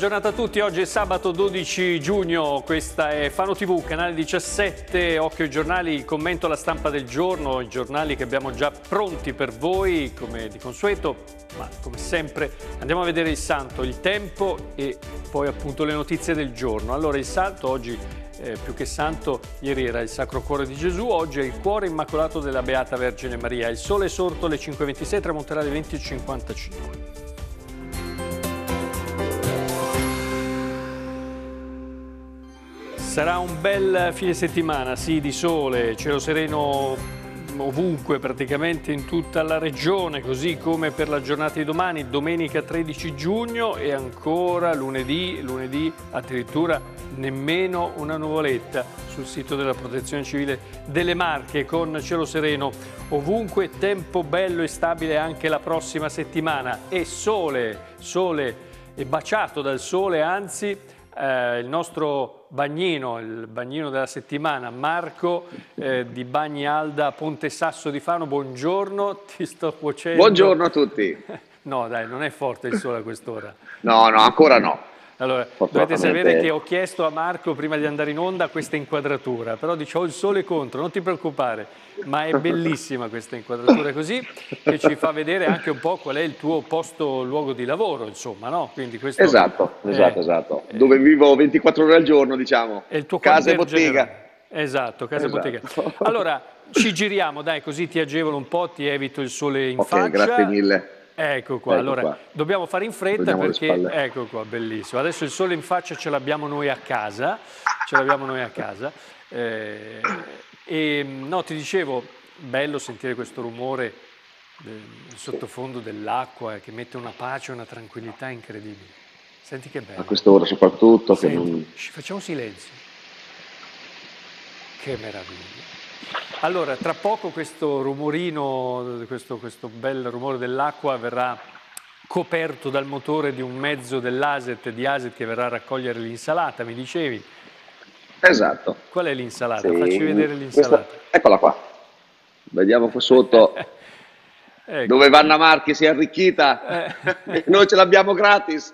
giornata a tutti, oggi è sabato 12 giugno, questa è Fano TV, canale 17, occhio ai giornali, il commento alla stampa del giorno, i giornali che abbiamo già pronti per voi come di consueto, ma come sempre andiamo a vedere il santo, il tempo e poi appunto le notizie del giorno. Allora il santo oggi eh, più che santo, ieri era il Sacro Cuore di Gesù, oggi è il Cuore Immacolato della Beata Vergine Maria. Il sole è sorto alle 5.26, tramonterà alle 20.55. Sarà un bel fine settimana, sì, di sole, cielo sereno ovunque praticamente in tutta la regione, così come per la giornata di domani, domenica 13 giugno e ancora lunedì, lunedì addirittura nemmeno una nuvoletta sul sito della Protezione Civile delle Marche con cielo sereno ovunque, tempo bello e stabile anche la prossima settimana e sole, sole e baciato dal sole, anzi eh, il nostro Bagnino, il bagnino della settimana, Marco eh, di Bagni Alda, Ponte Sasso di Fano, buongiorno, ti sto cuocendo. Buongiorno a tutti. No dai, non è forte il sole a quest'ora. No, no, ancora no. Allora, dovete sapere che ho chiesto a Marco prima di andare in onda questa inquadratura, però dice ho il sole contro, non ti preoccupare, ma è bellissima questa inquadratura così che ci fa vedere anche un po' qual è il tuo posto, luogo di lavoro, insomma, no? Questo, esatto, esatto, esatto, eh, esatto. Dove vivo 24 ore al giorno, diciamo. È il tuo casa e bottega. Esatto, casa esatto. e bottega. Allora, ci giriamo, dai, così ti agevolo un po', ti evito il sole in okay, faccia. grazie mille. Ecco qua, ecco allora qua. dobbiamo fare in fretta Vediamo perché, ecco qua, bellissimo. Adesso il sole in faccia ce l'abbiamo noi a casa, ce l'abbiamo noi a casa. Eh, e ehm, no, ti dicevo, bello sentire questo rumore del eh, sottofondo dell'acqua che mette una pace, una tranquillità incredibile. Senti che bello. A quest'ora soprattutto. Senti, non... Facciamo silenzio. Che meraviglia. Allora, tra poco questo rumorino, questo, questo bel rumore dell'acqua verrà coperto dal motore di un mezzo dell'ASET, di ASET che verrà a raccogliere l'insalata, mi dicevi? Esatto. Qual è l'insalata? Sì. Facci vedere l'insalata. Questa, eccola qua. Vediamo qua sotto ecco. dove Vanna Marchi si è arricchita. Eh. Noi ce l'abbiamo gratis.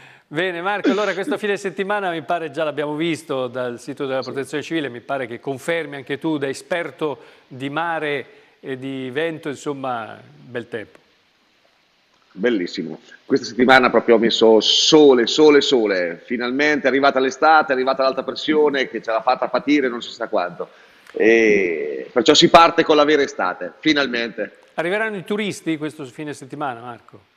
Bene Marco, allora questo fine settimana mi pare già l'abbiamo visto dal sito della protezione civile, mi pare che confermi anche tu da esperto di mare e di vento, insomma bel tempo. Bellissimo, questa settimana proprio ho messo sole, sole, sole, finalmente è arrivata l'estate, è arrivata l'alta pressione che ce l'ha fatta patire non si sa quanto, e perciò si parte con la vera estate, finalmente. Arriveranno i turisti questo fine settimana Marco?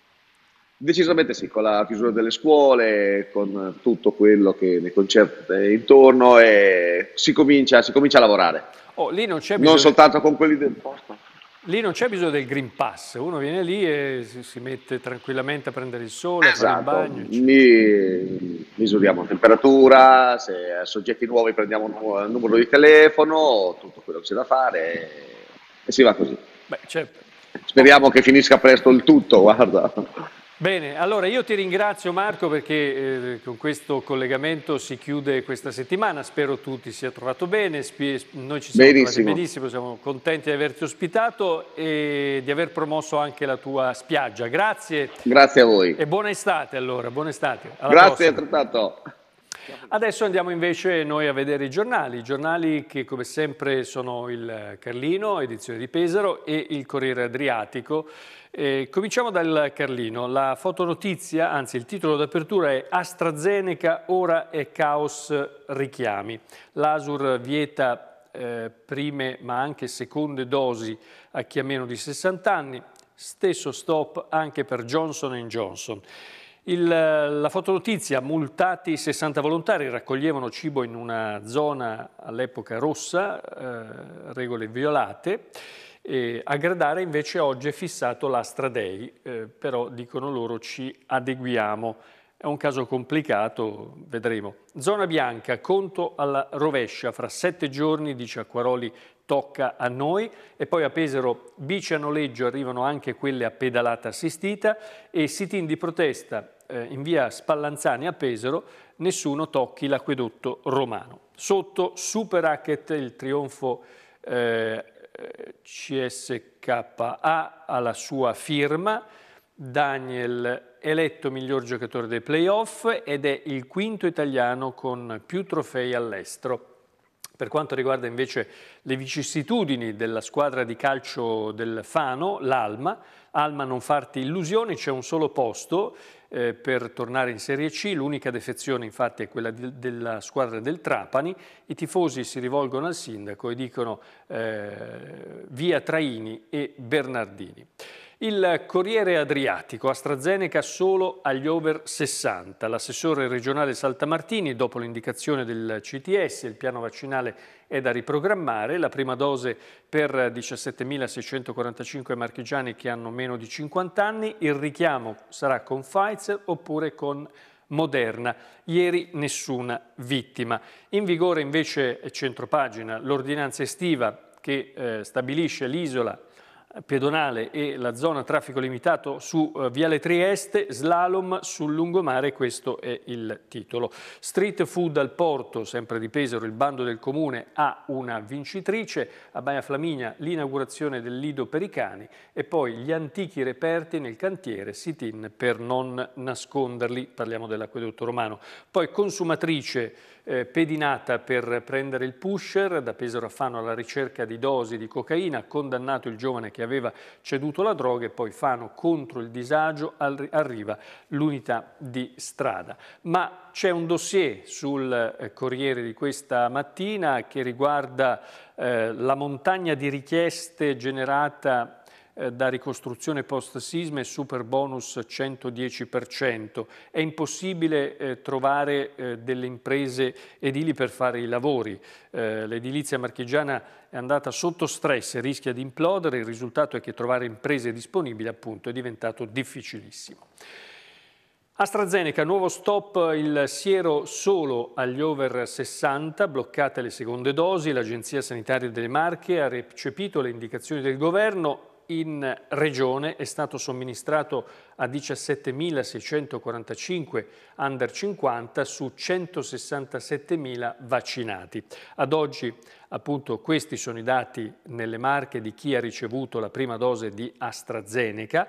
Decisamente sì, con la chiusura delle scuole, con tutto quello che ne concerne intorno e si comincia, si comincia a lavorare. Oh, lì non, c'è bisogno... non soltanto con quelli del posto. Lì non c'è bisogno del Green Pass, uno viene lì e si mette tranquillamente a prendere il sole, esatto. a fare il esatto. bagno. Lì misuriamo la temperatura, se soggetti nuovi prendiamo il numero di telefono, tutto quello che c'è da fare e si va così. Beh, certo. Speriamo che finisca presto il tutto, guarda. Bene, allora io ti ringrazio Marco perché eh, con questo collegamento si chiude questa settimana, spero tu ti sia trovato bene, Sp noi ci siamo benissimo. trovati benissimo, siamo contenti di averti ospitato e di aver promosso anche la tua spiaggia, grazie. Grazie a voi. E buona estate allora, buona estate. Alla grazie prossima. altrettanto. Adesso andiamo invece noi a vedere i giornali, i giornali che come sempre sono il Carlino, edizione di Pesaro e il Corriere Adriatico eh, cominciamo dal Carlino. La fotonotizia, anzi il titolo d'apertura è AstraZeneca, ora è caos richiami. L'ASUR vieta eh, prime ma anche seconde dosi a chi ha meno di 60 anni. Stesso stop anche per Johnson Johnson. Il, la fotonotizia, multati 60 volontari, raccoglievano cibo in una zona all'epoca rossa, eh, regole violate. Eh, a Gradare invece oggi è fissato l'Astra Day, eh, però dicono loro ci adeguiamo. È un caso complicato, vedremo. Zona bianca, conto alla rovescia, fra sette giorni, dice Acquaroli, tocca a noi. E poi a Pesaro bici a noleggio arrivano anche quelle a pedalata assistita e sit-in di protesta eh, in via Spallanzani a Pesaro, nessuno tocchi l'acquedotto romano. Sotto, super racket, il trionfo eh, CSKA alla sua firma, Daniel eletto miglior giocatore dei playoff ed è il quinto italiano con più trofei all'estero. Per quanto riguarda invece le vicissitudini della squadra di calcio del Fano, l'Alma, Alma non farti illusioni, c'è un solo posto eh, per tornare in Serie C, l'unica defezione infatti è quella di, della squadra del Trapani, i tifosi si rivolgono al sindaco e dicono eh, via Traini e Bernardini. Il Corriere Adriatico, AstraZeneca solo agli over 60. L'assessore regionale Saltamartini, dopo l'indicazione del CTS, il piano vaccinale è da riprogrammare. La prima dose per 17.645 marchigiani che hanno meno di 50 anni. Il richiamo sarà con Pfizer oppure con Moderna. Ieri nessuna vittima. In vigore invece, è centropagina, l'ordinanza estiva che eh, stabilisce l'isola pedonale e la zona traffico limitato su eh, Viale Trieste, slalom sul lungomare, questo è il titolo. Street food al porto, sempre di Pesaro, il bando del comune ha una vincitrice, a Baia Flaminia l'inaugurazione del Lido per i cani e poi gli antichi reperti nel cantiere sit-in per non nasconderli, parliamo dell'acquedotto romano. Poi consumatrice eh, pedinata per prendere il pusher, da Pesaro a Fano alla ricerca di dosi di cocaina, condannato il giovane che aveva aveva ceduto la droga e poi Fano contro il disagio arriva l'unità di strada. Ma c'è un dossier sul eh, Corriere di questa mattina che riguarda eh, la montagna di richieste generata eh, da ricostruzione post sisma e super bonus 110%. È impossibile eh, trovare eh, delle imprese edili per fare i lavori. L'edilizia marchigiana è andata sotto stress e rischia di implodere. Il risultato è che trovare imprese disponibili appunto è diventato difficilissimo. AstraZeneca, nuovo stop il siero solo agli over 60, bloccate le seconde dosi, l'Agenzia Sanitaria delle Marche ha recepito le indicazioni del governo in regione, è stato somministrato a 17.645 under 50 su 167.000 vaccinati. Ad oggi appunto questi sono i dati nelle marche di chi ha ricevuto la prima dose di AstraZeneca.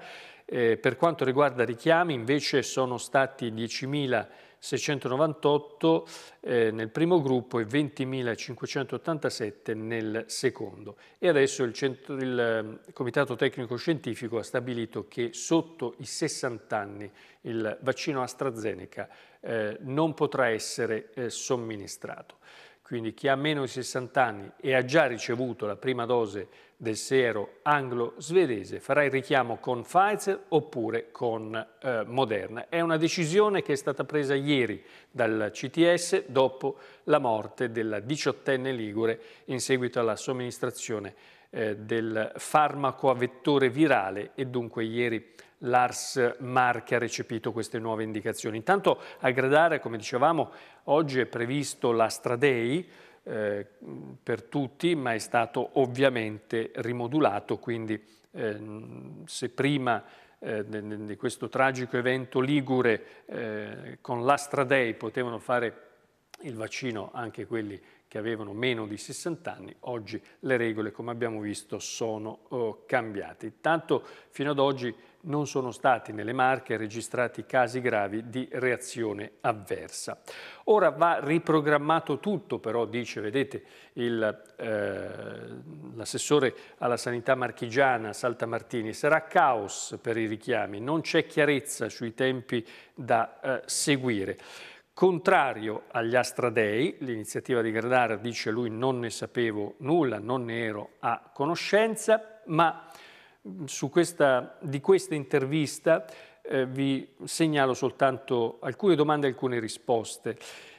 Eh, per quanto riguarda richiami invece sono stati 10.000 698 eh, nel primo gruppo e 20.587 nel secondo. E adesso il, centro, il ehm, Comitato Tecnico Scientifico ha stabilito che sotto i 60 anni il vaccino AstraZeneca eh, non potrà essere eh, somministrato. Quindi chi ha meno di 60 anni e ha già ricevuto la prima dose del siero anglo-svedese farà il richiamo con Pfizer oppure con eh, Moderna. È una decisione che è stata presa ieri dal CTS dopo la morte della diciottenne Ligure in seguito alla somministrazione eh, del farmaco a vettore virale e dunque ieri l'Ars Marche ha recepito queste nuove indicazioni. Intanto a Gradare, come dicevamo, oggi è previsto l'Astradei, eh, per tutti, ma è stato ovviamente rimodulato, quindi eh, se prima eh, di questo tragico evento ligure eh, con l'Astra Day potevano fare il vaccino anche quelli che avevano meno di 60 anni, oggi le regole, come abbiamo visto, sono oh, cambiate. Intanto fino ad oggi non sono stati nelle Marche registrati casi gravi di reazione avversa. Ora va riprogrammato tutto, però dice, vedete, eh, l'assessore eh, alla sanità marchigiana Saltamartini, sarà caos per i richiami, non c'è chiarezza sui tempi da eh, seguire contrario agli Astradei, l'iniziativa di Gradara dice lui non ne sapevo nulla, non ne ero a conoscenza, ma mm, questa, di questa intervista eh, vi segnalo soltanto alcune domande e alcune risposte.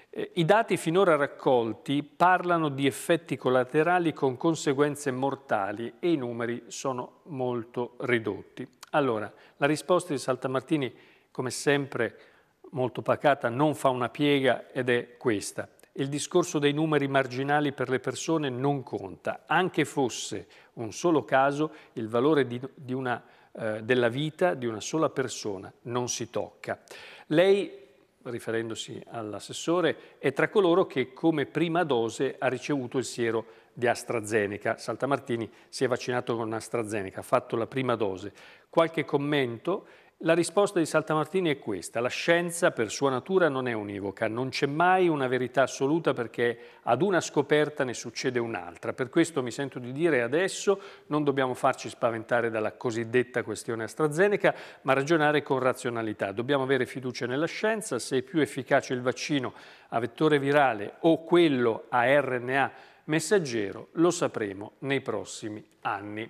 Eh, I dati finora raccolti parlano di effetti collaterali con conseguenze mortali e i numeri sono molto ridotti. Allora, la risposta di Saltamartini, come sempre, è molto pacata, non fa una piega ed è questa. Il discorso dei numeri marginali per le persone non conta. Anche fosse un solo caso, il valore di, di una, eh, della vita di una sola persona non si tocca. Lei riferendosi all'assessore, è tra coloro che come prima dose ha ricevuto il siero di AstraZeneca. Saltamartini si è vaccinato con AstraZeneca, ha fatto la prima dose. Qualche commento la risposta di Saltamartini è questa, la scienza per sua natura non è univoca, non c'è mai una verità assoluta perché ad una scoperta ne succede un'altra, per questo mi sento di dire adesso non dobbiamo farci spaventare dalla cosiddetta questione AstraZeneca, ma ragionare con razionalità, dobbiamo avere fiducia nella scienza, se è più efficace il vaccino a vettore virale o quello a RNA messaggero lo sapremo nei prossimi anni.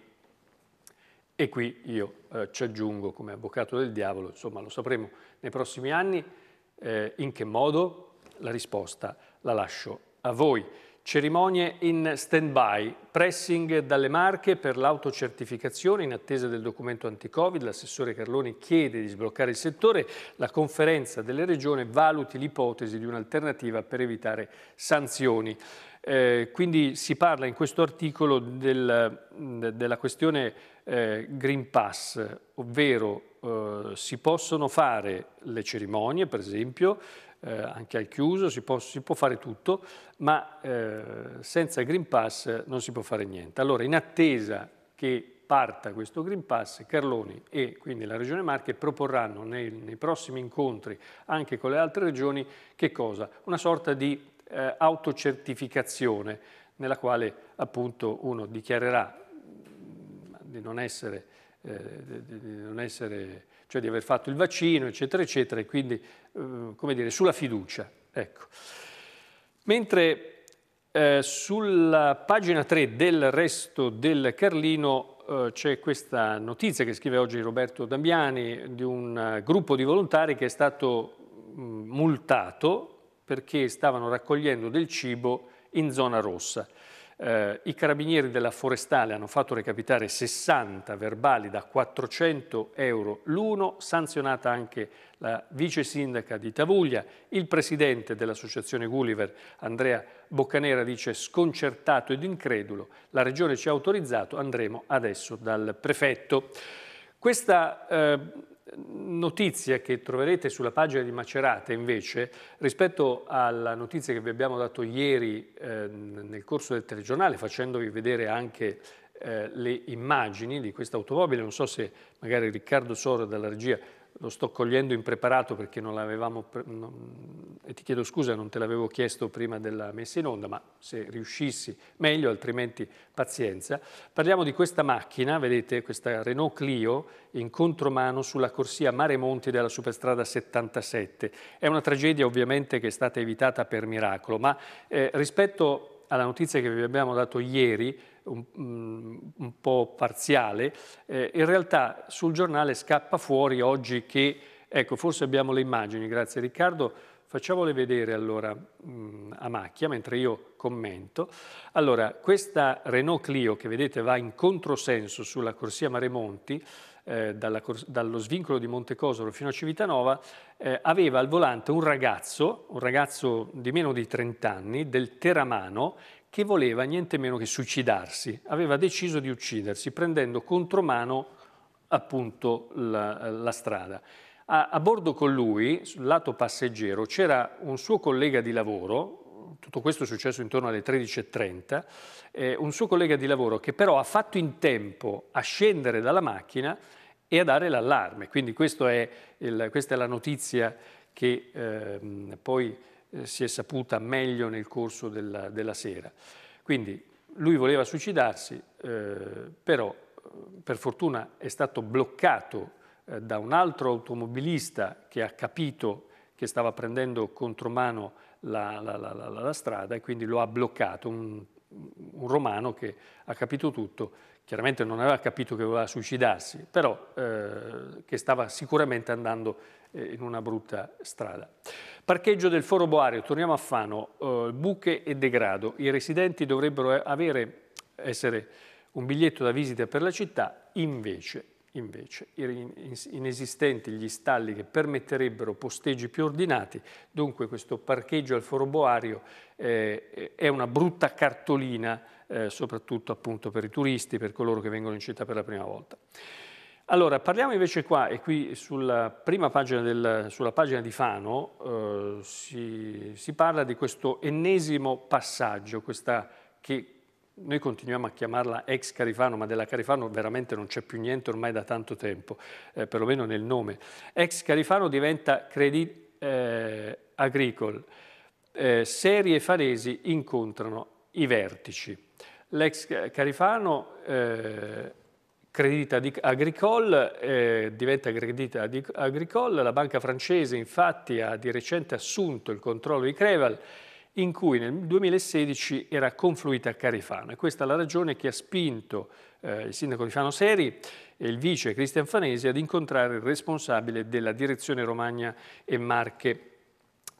E qui io eh, ci aggiungo come avvocato del diavolo, insomma lo sapremo nei prossimi anni, eh, in che modo la risposta la lascio a voi. Cerimonie in stand-by, pressing dalle marche per l'autocertificazione in attesa del documento anti-Covid, l'assessore Carloni chiede di sbloccare il settore, la conferenza delle regioni valuti l'ipotesi di un'alternativa per evitare sanzioni. Eh, quindi si parla in questo articolo del, della questione eh, Green Pass, ovvero eh, si possono fare le cerimonie, per esempio, eh, anche al chiuso, si può, si può fare tutto, ma eh, senza Green Pass non si può fare niente. Allora, in attesa che parta questo Green Pass, Carloni e quindi la Regione Marche proporranno nei, nei prossimi incontri anche con le altre regioni che cosa? Una sorta di eh, autocertificazione nella quale appunto uno dichiarerà mm, di non essere, eh, di non essere cioè di aver fatto il vaccino, eccetera, eccetera, e quindi, eh, come dire, sulla fiducia. Ecco. Mentre eh, sulla pagina 3 del resto del Carlino eh, c'è questa notizia che scrive oggi Roberto Dambiani di un uh, gruppo di volontari che è stato mh, mm, multato perché stavano raccogliendo del cibo in zona rossa. Eh, I carabinieri della Forestale hanno fatto recapitare 60 verbali da 400 euro l'uno, sanzionata anche la vice sindaca di Tavuglia. Il presidente dell'associazione Gulliver, Andrea Boccanera, dice sconcertato ed incredulo, la regione ci ha autorizzato, andremo adesso dal prefetto. Questa eh, Notizia che troverete sulla pagina di Macerata invece rispetto alla notizia che vi abbiamo dato ieri eh, nel corso del telegiornale facendovi vedere anche eh, le immagini di questa automobile, non so se magari Riccardo Soro dalla regia lo sto cogliendo impreparato perché non l'avevamo, non, e ti chiedo scusa, non te l'avevo chiesto prima della messa in onda, ma se riuscissi meglio, altrimenti pazienza. Parliamo di questa macchina, vedete, questa Renault Clio in contromano sulla corsia Mare Monti della superstrada 77. È una tragedia ovviamente che è stata evitata per miracolo, ma eh, rispetto alla notizia che vi abbiamo dato ieri, un, mm, un po' parziale, eh, in realtà sul giornale scappa fuori oggi che, ecco, forse abbiamo le immagini, grazie Riccardo, facciamole vedere allora mh, mm, a macchia mentre io commento. Allora, questa Renault Clio che vedete va in controsenso sulla corsia Maremonti, eh, dalla, dallo svincolo di Montecosolo fino a Civitanova, eh, aveva al volante un ragazzo, un ragazzo di meno di 30 anni, del Teramano, che voleva niente meno che suicidarsi. Aveva deciso di uccidersi prendendo contromano appunto la, la strada. A, a bordo con lui, sul lato passeggero, c'era un suo collega di lavoro, tutto questo è successo intorno alle 13.30, eh, un suo collega di lavoro che però ha fatto in tempo a scendere dalla macchina e a dare l'allarme. Quindi è il, questa è la notizia che ehm, poi eh, si è saputa meglio nel corso della, della sera. Quindi lui voleva suicidarsi, eh, però eh, per fortuna è stato bloccato eh, da un altro automobilista che ha capito che stava prendendo contromano la, la, la, la strada e quindi lo ha bloccato, un, un romano che ha capito tutto, chiaramente non aveva capito che doveva suicidarsi, però eh, che stava sicuramente andando eh, in una brutta strada. Parcheggio del Foro Boario, torniamo a Fano, eh, buche e degrado. I residenti dovrebbero eh, avere, essere un biglietto da visita per la città, invece, invece inesistenti gli stalli che permetterebbero posteggi più ordinati, dunque questo parcheggio al Foro Boario eh, è una brutta cartolina eh, soprattutto appunto per i turisti, per coloro che vengono in città per la prima volta. Allora, parliamo invece qua, e qui sulla prima pagina, del, sulla pagina di Fano eh, si, si, parla di questo ennesimo passaggio, questa che noi continuiamo a chiamarla ex Carifano, ma della Carifano veramente non c'è più niente ormai da tanto tempo, eh, perlomeno nel nome. Ex Carifano diventa Credit eh, Agricole. Eh, Seri Faresi incontrano i vertici. L'ex Carifano eh, credita di Agricole eh, diventa credita di Agricole, la banca francese infatti ha di recente assunto il controllo di Creval in cui nel 2016 era confluita Carifano e questa è la ragione che ha spinto eh, il sindaco di Fano Seri e il vice Cristian Fanesi ad incontrare il responsabile della direzione Romagna e Marche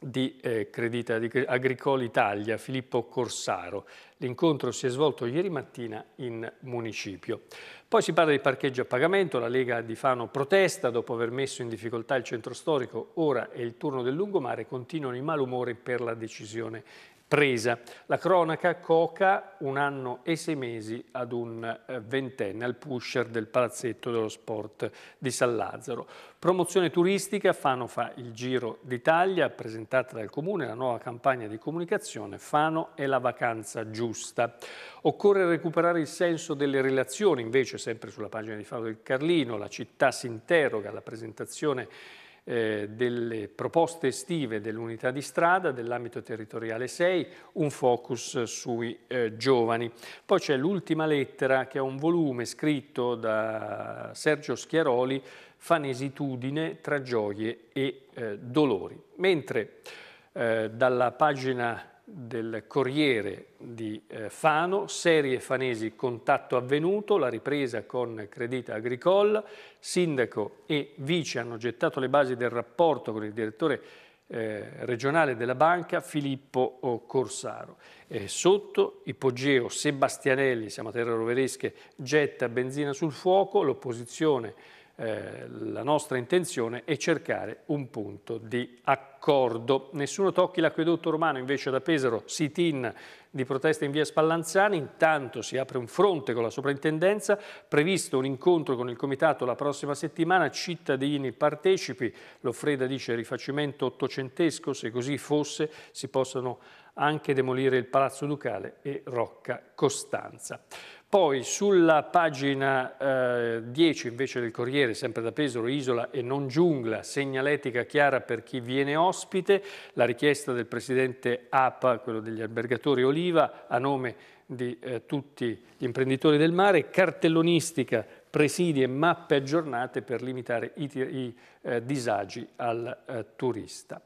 di eh, Credita Agricole Italia, Filippo Corsaro. L'incontro si è svolto ieri mattina in municipio. Poi si parla di parcheggio a pagamento, la Lega di Fano protesta dopo aver messo in difficoltà il centro storico, ora è il turno del lungomare, continuano i malumori per la decisione presa. La cronaca coca un anno e sei mesi ad un eh, ventenne, al pusher del palazzetto dello sport di San Lazzaro. Promozione turistica, Fano fa il giro d'Italia, presentata dal Comune, la nuova campagna di comunicazione Fano è la vacanza giusta. Occorre recuperare il senso delle relazioni, invece sempre sulla pagina di Fano del Carlino, la città si interroga, la presentazione eh, delle proposte estive dell'unità di strada, dell'ambito territoriale 6, un focus sui eh, giovani. Poi c'è l'ultima lettera che è un volume scritto da Sergio Schiaroli, Fanesitudine tra gioie e eh, dolori. Mentre eh, dalla pagina del Corriere di eh, Fano, serie fanesi contatto avvenuto, la ripresa con Credita Agricole, sindaco e vice hanno gettato le basi del rapporto con il direttore eh, regionale della banca Filippo Corsaro. sotto Ipogeo Sebastianelli, siamo a Terra Roveresche, getta benzina sul fuoco, l'opposizione eh, la nostra intenzione è cercare un punto di accordo. Nessuno tocchi l'acquedotto romano, invece da Pesaro, sit-in di protesta in via Spallanzani, intanto si apre un fronte con la soprintendenza, previsto un incontro con il comitato la prossima settimana, cittadini partecipi, Loffreda dice rifacimento ottocentesco, se così fosse si possono anche demolire il Palazzo Ducale e Rocca Costanza. Poi sulla pagina eh, 10 invece del Corriere, sempre da Pesaro, Isola e non giungla, segnaletica chiara per chi viene ospite, la richiesta del presidente APA, quello degli albergatori Oliva, a nome di eh, tutti gli imprenditori del mare, cartellonistica, presidi e mappe aggiornate per limitare i, i eh, disagi al eh, turista.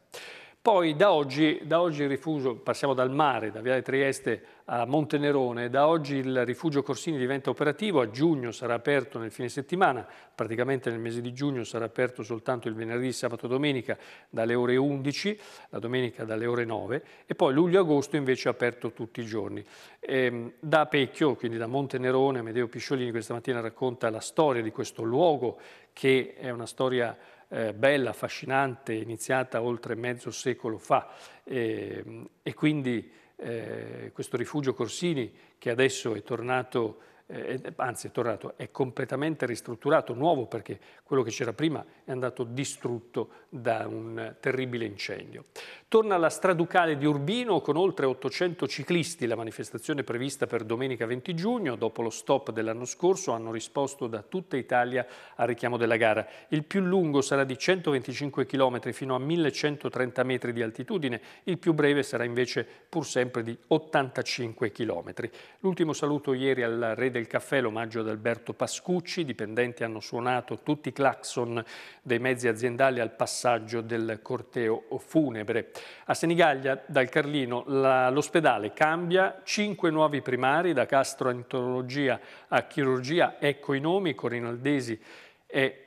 Poi da oggi, da oggi, il rifugio, passiamo dal mare, da Viale Trieste a Montenerone, da oggi il rifugio Corsini diventa operativo, a giugno sarà aperto nel fine settimana, praticamente nel mese di giugno sarà aperto soltanto il venerdì, sabato, domenica dalle ore 11, la domenica dalle ore 9 e poi luglio-agosto invece è aperto tutti i giorni. E, ehm, da Pecchio, quindi da Montenerone, Medeo Pisciolini questa mattina racconta la storia di questo luogo che è una storia eh, bella, affascinante, iniziata oltre mezzo secolo fa e, ehm, e quindi eh, questo rifugio Corsini che adesso è tornato eh, anzi è tornato, è completamente ristrutturato, nuovo perché quello che c'era prima è andato distrutto da un terribile incendio. Torna alla Straducale di Urbino con oltre 800 ciclisti, la manifestazione prevista per domenica 20 giugno, dopo lo stop dell'anno scorso hanno risposto da tutta Italia al richiamo della gara. Il più lungo sarà di 125 km fino a 1130 metri di altitudine, il più breve sarà invece pur sempre di 85 km. L'ultimo saluto ieri al re del del caffè l'omaggio ad Alberto Pascucci, i dipendenti hanno suonato tutti i clacson dei mezzi aziendali al passaggio del corteo funebre. A Senigallia, dal Carlino, l'ospedale cambia, cinque nuovi primari da gastroenterologia a chirurgia, ecco i nomi, Corinaldesi e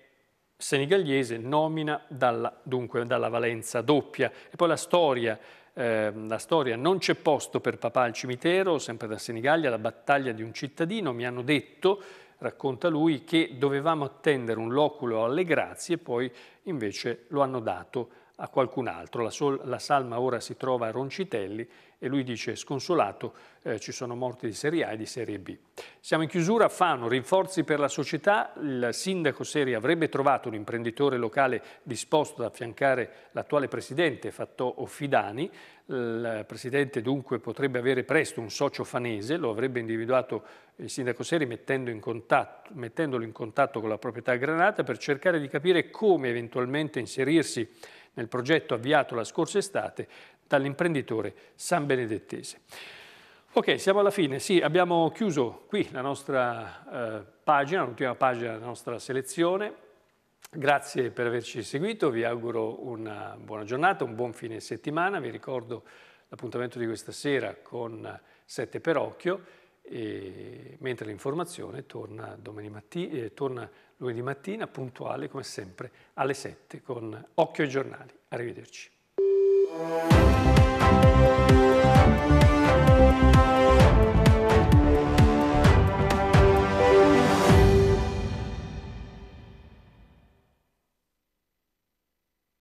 Senigalliese nomina dalla, dunque, dalla valenza doppia. E poi la storia Ehm, la storia Non c'è posto per papà al cimitero, sempre da Senigallia, la battaglia di un cittadino, mi hanno detto, racconta lui, che dovevamo attendere un loculo alle grazie e poi invece lo hanno dato a qualcun altro. La, sol, la, salma ora si trova a Roncitelli e lui dice sconsolato eh, ci sono morti di serie A e di serie B. Siamo in chiusura, Fano, rinforzi per la società, il sindaco Seri avrebbe trovato un imprenditore locale disposto ad affiancare l'attuale presidente Fatto Offidani, il presidente dunque potrebbe avere presto un socio fanese, lo avrebbe individuato il sindaco Seri mettendo in contatto, mettendolo in contatto con la proprietà Granata per cercare di capire come eventualmente inserirsi nel progetto avviato la scorsa estate dall'imprenditore San Benedettese. Ok, siamo alla fine. Sì, abbiamo chiuso qui la nostra eh, pagina, l'ultima pagina della nostra selezione. Grazie per averci seguito, vi auguro una buona giornata, un buon fine settimana. Vi ricordo l'appuntamento di questa sera con Sette per Occhio e, mentre l'informazione torna, matti, eh, torna lunedì mattina puntuale come sempre alle 7 con Occhio ai giornali. Arrivederci.